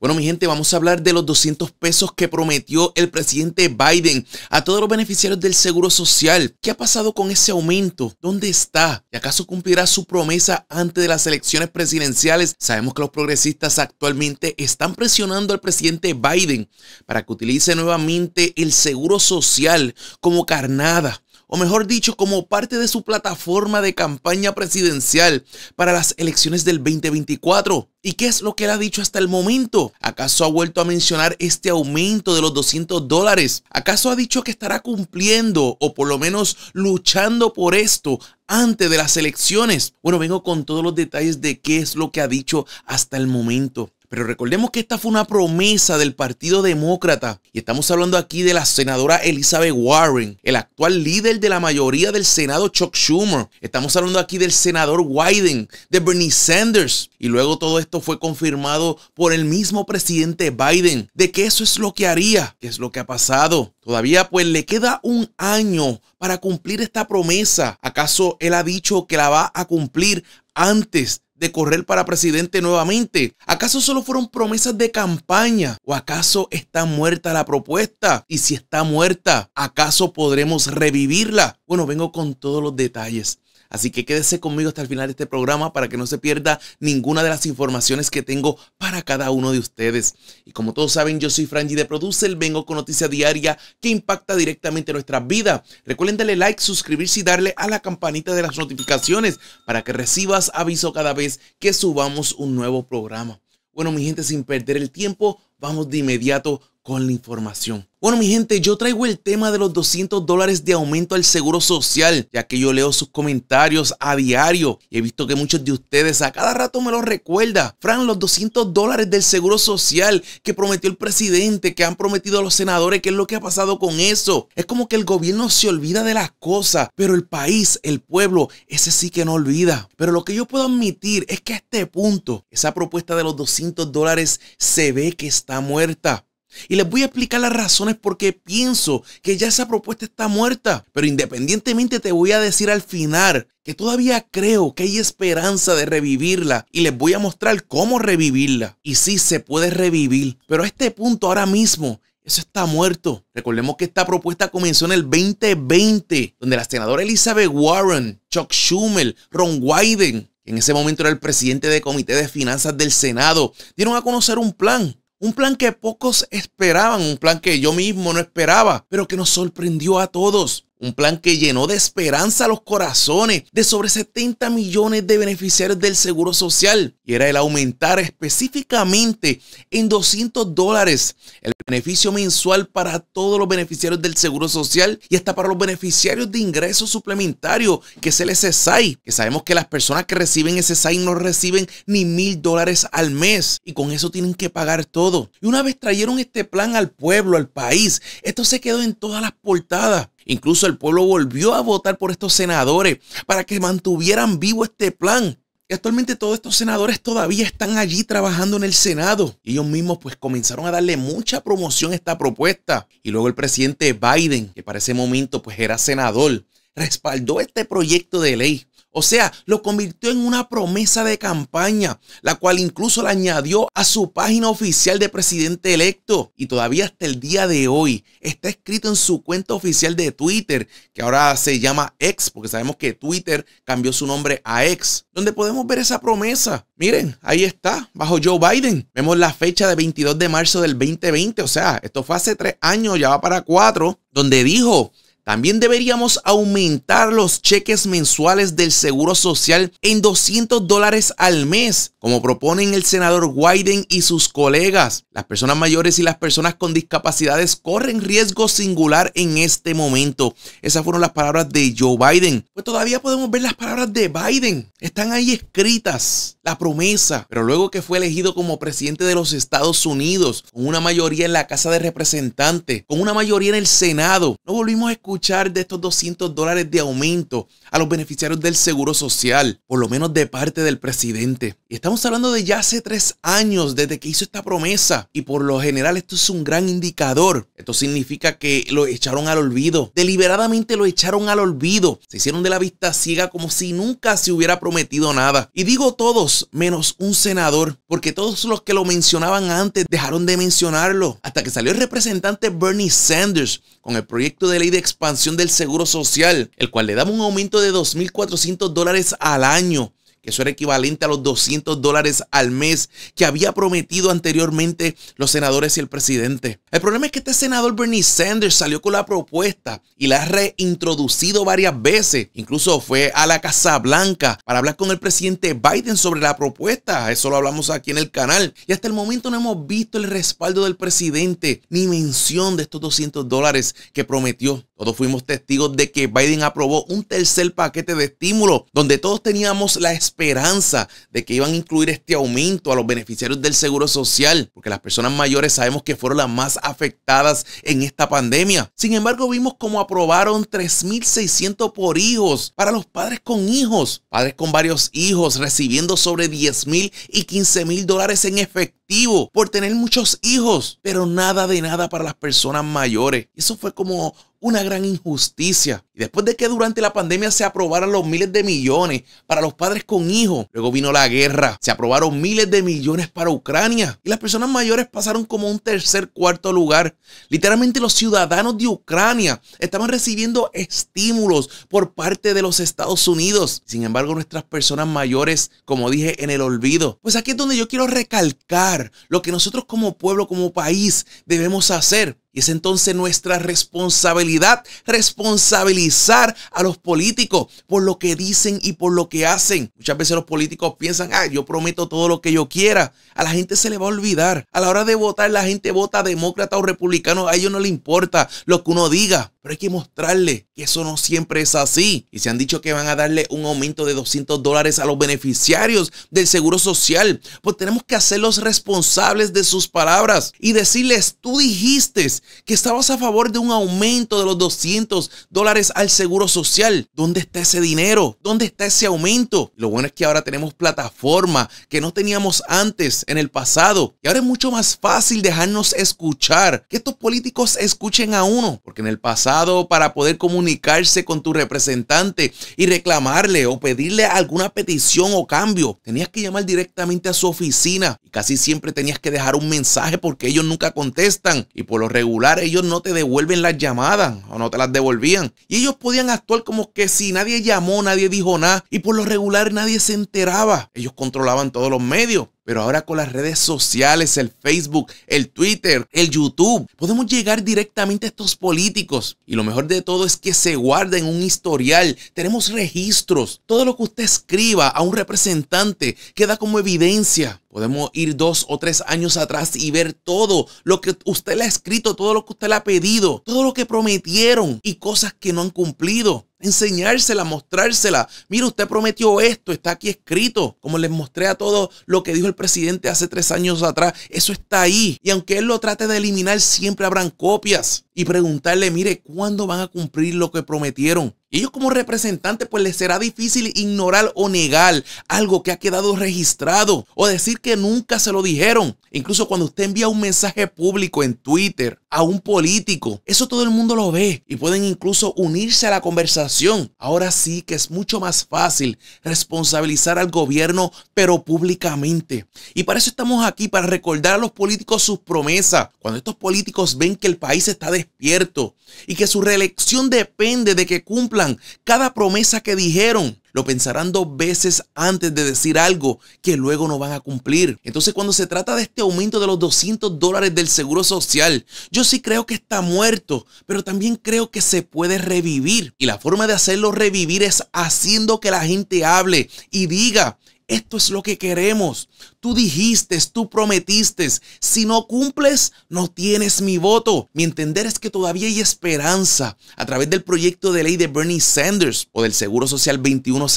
Bueno, mi gente, vamos a hablar de los 200 pesos que prometió el presidente Biden a todos los beneficiarios del Seguro Social. ¿Qué ha pasado con ese aumento? ¿Dónde está? ¿Y acaso cumplirá su promesa antes de las elecciones presidenciales? Sabemos que los progresistas actualmente están presionando al presidente Biden para que utilice nuevamente el Seguro Social como carnada o mejor dicho, como parte de su plataforma de campaña presidencial para las elecciones del 2024. ¿Y qué es lo que él ha dicho hasta el momento? ¿Acaso ha vuelto a mencionar este aumento de los 200 dólares? ¿Acaso ha dicho que estará cumpliendo o por lo menos luchando por esto antes de las elecciones? Bueno, vengo con todos los detalles de qué es lo que ha dicho hasta el momento. Pero recordemos que esta fue una promesa del Partido Demócrata y estamos hablando aquí de la senadora Elizabeth Warren, el actual líder de la mayoría del Senado Chuck Schumer. Estamos hablando aquí del senador Wyden, de Bernie Sanders. Y luego todo esto fue confirmado por el mismo presidente Biden, de que eso es lo que haría, que es lo que ha pasado. Todavía pues le queda un año para cumplir esta promesa. ¿Acaso él ha dicho que la va a cumplir antes de correr para presidente nuevamente? ¿Acaso solo fueron promesas de campaña? ¿O acaso está muerta la propuesta? Y si está muerta, ¿acaso podremos revivirla? Bueno, vengo con todos los detalles. Así que quédese conmigo hasta el final de este programa para que no se pierda ninguna de las informaciones que tengo para cada uno de ustedes. Y como todos saben, yo soy Franji de el vengo con noticia diaria que impacta directamente nuestra vida. Recuerden darle like, suscribirse y darle a la campanita de las notificaciones para que recibas aviso cada vez que subamos un nuevo programa. Bueno, mi gente, sin perder el tiempo, vamos de inmediato con la información. Bueno, mi gente, yo traigo el tema de los 200 dólares de aumento al seguro social, ya que yo leo sus comentarios a diario y he visto que muchos de ustedes a cada rato me lo recuerda. Fran, los 200 dólares del seguro social que prometió el presidente, que han prometido los senadores, ¿qué es lo que ha pasado con eso? Es como que el gobierno se olvida de las cosas, pero el país, el pueblo, ese sí que no olvida. Pero lo que yo puedo admitir es que a este punto, esa propuesta de los 200 dólares se ve que está muerta. Y les voy a explicar las razones por qué pienso que ya esa propuesta está muerta. Pero independientemente te voy a decir al final que todavía creo que hay esperanza de revivirla y les voy a mostrar cómo revivirla. Y sí, se puede revivir, pero a este punto ahora mismo eso está muerto. Recordemos que esta propuesta comenzó en el 2020, donde la senadora Elizabeth Warren, Chuck Schumer, Ron Wyden, que en ese momento era el presidente del Comité de Finanzas del Senado, dieron a conocer un plan un plan que pocos esperaban, un plan que yo mismo no esperaba, pero que nos sorprendió a todos. Un plan que llenó de esperanza los corazones de sobre 70 millones de beneficiarios del Seguro Social y era el aumentar específicamente en 200 dólares el beneficio mensual para todos los beneficiarios del Seguro Social y hasta para los beneficiarios de ingresos suplementarios, que es el SSI, que sabemos que las personas que reciben ese SSI no reciben ni mil dólares al mes y con eso tienen que pagar todo. Y una vez trajeron este plan al pueblo, al país, esto se quedó en todas las portadas. Incluso el pueblo volvió a votar por estos senadores para que mantuvieran vivo este plan. Y actualmente todos estos senadores todavía están allí trabajando en el Senado. ellos mismos pues comenzaron a darle mucha promoción a esta propuesta. Y luego el presidente Biden, que para ese momento pues era senador, respaldó este proyecto de ley o sea, lo convirtió en una promesa de campaña, la cual incluso la añadió a su página oficial de presidente electo. Y todavía hasta el día de hoy está escrito en su cuenta oficial de Twitter, que ahora se llama X, porque sabemos que Twitter cambió su nombre a X, donde podemos ver esa promesa. Miren, ahí está, bajo Joe Biden. Vemos la fecha de 22 de marzo del 2020, o sea, esto fue hace tres años, ya va para cuatro, donde dijo también deberíamos aumentar los cheques mensuales del Seguro Social en 200 dólares al mes, como proponen el senador Wyden y sus colegas. Las personas mayores y las personas con discapacidades corren riesgo singular en este momento. Esas fueron las palabras de Joe Biden. Pues todavía podemos ver las palabras de Biden. Están ahí escritas, la promesa. Pero luego que fue elegido como presidente de los Estados Unidos, con una mayoría en la Casa de Representantes, con una mayoría en el Senado, no volvimos a escuchar de estos 200 dólares de aumento a los beneficiarios del Seguro Social, por lo menos de parte del presidente. Estamos hablando de ya hace tres años desde que hizo esta promesa y por lo general esto es un gran indicador. Esto significa que lo echaron al olvido. Deliberadamente lo echaron al olvido. Se hicieron de la vista ciega como si nunca se hubiera prometido nada. Y digo todos, menos un senador, porque todos los que lo mencionaban antes dejaron de mencionarlo. Hasta que salió el representante Bernie Sanders con el proyecto de ley de expansión del Seguro Social, el cual le daba un aumento de 2.400 dólares al año que eso era equivalente a los 200 dólares al mes que había prometido anteriormente los senadores y el presidente. El problema es que este senador Bernie Sanders salió con la propuesta y la ha reintroducido varias veces. Incluso fue a la Casa Blanca para hablar con el presidente Biden sobre la propuesta. Eso lo hablamos aquí en el canal. Y hasta el momento no hemos visto el respaldo del presidente ni mención de estos 200 dólares que prometió. Todos fuimos testigos de que Biden aprobó un tercer paquete de estímulo, donde todos teníamos la esperanza de que iban a incluir este aumento a los beneficiarios del Seguro Social, porque las personas mayores sabemos que fueron las más afectadas en esta pandemia. Sin embargo, vimos cómo aprobaron 3.600 por hijos para los padres con hijos, padres con varios hijos recibiendo sobre 10.000 y 15.000 dólares en efectivo por tener muchos hijos, pero nada de nada para las personas mayores. Eso fue como una gran injusticia. después de que durante la pandemia se aprobaran los miles de millones para los padres con hijos, luego vino la guerra, se aprobaron miles de millones para Ucrania y las personas mayores pasaron como un tercer, cuarto lugar. Literalmente los ciudadanos de Ucrania estaban recibiendo estímulos por parte de los Estados Unidos. Sin embargo, nuestras personas mayores, como dije, en el olvido. Pues aquí es donde yo quiero recalcar lo que nosotros como pueblo, como país, debemos hacer. Y es entonces nuestra responsabilidad responsabilizar a los políticos por lo que dicen y por lo que hacen. Muchas veces los políticos piensan, ah, yo prometo todo lo que yo quiera. A la gente se le va a olvidar. A la hora de votar, la gente vota demócrata o republicano. A ellos no le importa lo que uno diga. Pero hay que mostrarle que eso no siempre es así. Y se han dicho que van a darle un aumento de 200 dólares a los beneficiarios del Seguro Social. Pues tenemos que hacerlos responsables de sus palabras y decirles, tú dijiste que estabas a favor de un aumento de los 200 dólares al Seguro Social. ¿Dónde está ese dinero? ¿Dónde está ese aumento? Lo bueno es que ahora tenemos plataforma que no teníamos antes en el pasado. Y ahora es mucho más fácil dejarnos escuchar, que estos políticos escuchen a uno, porque en el pasado para poder comunicarse con tu representante y reclamarle o pedirle alguna petición o cambio. Tenías que llamar directamente a su oficina y casi siempre tenías que dejar un mensaje porque ellos nunca contestan y por lo regular ellos no te devuelven las llamadas o no te las devolvían. Y ellos podían actuar como que si nadie llamó, nadie dijo nada y por lo regular nadie se enteraba. Ellos controlaban todos los medios. Pero ahora con las redes sociales, el Facebook, el Twitter, el YouTube, podemos llegar directamente a estos políticos. Y lo mejor de todo es que se guarda en un historial. Tenemos registros. Todo lo que usted escriba a un representante queda como evidencia. Podemos ir dos o tres años atrás y ver todo lo que usted le ha escrito, todo lo que usted le ha pedido, todo lo que prometieron y cosas que no han cumplido enseñársela, mostrársela. mire usted prometió esto, está aquí escrito, como les mostré a todos lo que dijo el presidente hace tres años atrás, eso está ahí. Y aunque él lo trate de eliminar, siempre habrán copias. Y preguntarle, mire, ¿cuándo van a cumplir lo que prometieron? ellos como representantes pues les será difícil ignorar o negar algo que ha quedado registrado o decir que nunca se lo dijeron. Incluso cuando usted envía un mensaje público en Twitter a un político, eso todo el mundo lo ve y pueden incluso unirse a la conversación. Ahora sí que es mucho más fácil responsabilizar al gobierno pero públicamente. Y para eso estamos aquí, para recordar a los políticos sus promesas. Cuando estos políticos ven que el país está despierto y que su reelección depende de que cumplan cada promesa que dijeron. Lo pensarán dos veces antes de decir algo que luego no van a cumplir. Entonces cuando se trata de este aumento de los 200 dólares del Seguro Social, yo sí creo que está muerto, pero también creo que se puede revivir. Y la forma de hacerlo revivir es haciendo que la gente hable y diga, esto es lo que queremos. Tú dijiste, tú prometiste. Si no cumples, no tienes mi voto. Mi entender es que todavía hay esperanza. A través del proyecto de ley de Bernie Sanders o del Seguro Social 2100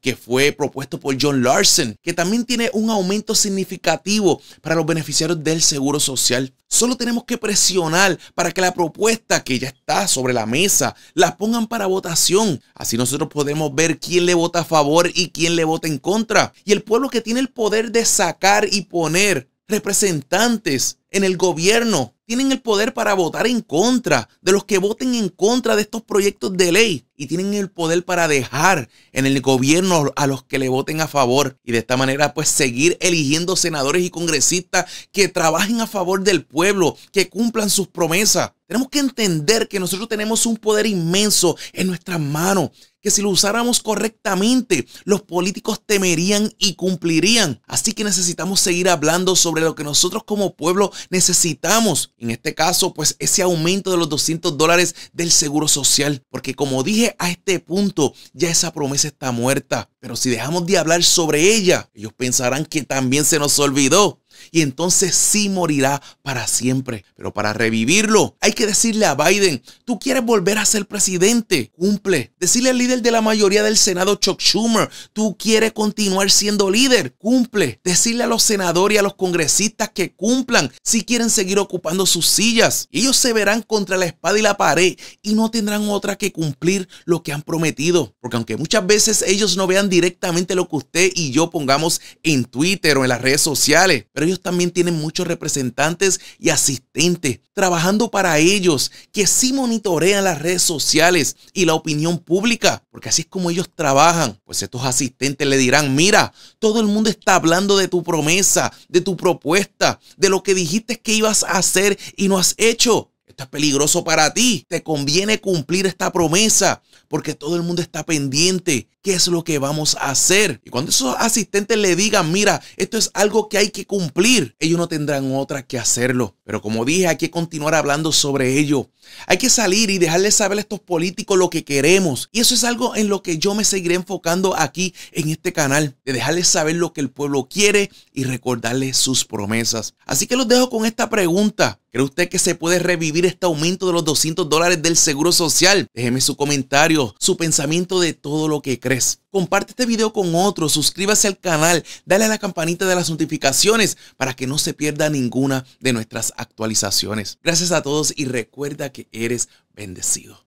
que fue propuesto por John Larson, que también tiene un aumento significativo para los beneficiarios del Seguro Social. Solo tenemos que presionar para que la propuesta que ya está sobre la mesa la pongan para votación. Así nosotros podemos ver quién le vota a favor y quién le vota en contra y el pueblo que tiene el poder de sacar y poner representantes en el gobierno tienen el poder para votar en contra de los que voten en contra de estos proyectos de ley y tienen el poder para dejar en el gobierno a los que le voten a favor y de esta manera pues seguir eligiendo senadores y congresistas que trabajen a favor del pueblo, que cumplan sus promesas. Tenemos que entender que nosotros tenemos un poder inmenso en nuestras manos, que si lo usáramos correctamente, los políticos temerían y cumplirían. Así que necesitamos seguir hablando sobre lo que nosotros como pueblo necesitamos. En este caso, pues ese aumento de los 200 dólares del seguro social, porque como dije a este punto, ya esa promesa está muerta. Pero si dejamos de hablar sobre ella, ellos pensarán que también se nos olvidó y entonces sí morirá para siempre. Pero para revivirlo, hay que decirle a Biden, tú quieres volver a ser presidente, cumple. Decirle al líder de la mayoría del Senado, Chuck Schumer, tú quieres continuar siendo líder, cumple. Decirle a los senadores y a los congresistas que cumplan si quieren seguir ocupando sus sillas. Ellos se verán contra la espada y la pared y no tendrán otra que cumplir lo que han prometido. Porque aunque muchas veces ellos no vean directamente lo que usted y yo pongamos en Twitter o en las redes sociales, pero ellos también tienen muchos representantes y asistentes trabajando para ellos, que sí monitorean las redes sociales y la opinión pública, porque así es como ellos trabajan. Pues estos asistentes le dirán, mira, todo el mundo está hablando de tu promesa, de tu propuesta, de lo que dijiste que ibas a hacer y no has hecho. Esto es peligroso para ti. Te conviene cumplir esta promesa porque todo el mundo está pendiente qué es lo que vamos a hacer. Y cuando esos asistentes le digan, mira, esto es algo que hay que cumplir, ellos no tendrán otra que hacerlo. Pero como dije, hay que continuar hablando sobre ello. Hay que salir y dejarles saber a estos políticos lo que queremos. Y eso es algo en lo que yo me seguiré enfocando aquí en este canal, de dejarles saber lo que el pueblo quiere y recordarles sus promesas. Así que los dejo con esta pregunta. ¿Cree usted que se puede revivir este aumento de los 200 dólares del Seguro Social? Déjeme su comentario, su pensamiento de todo lo que cree comparte este video con otros, suscríbase al canal, dale a la campanita de las notificaciones para que no se pierda ninguna de nuestras actualizaciones. Gracias a todos y recuerda que eres bendecido.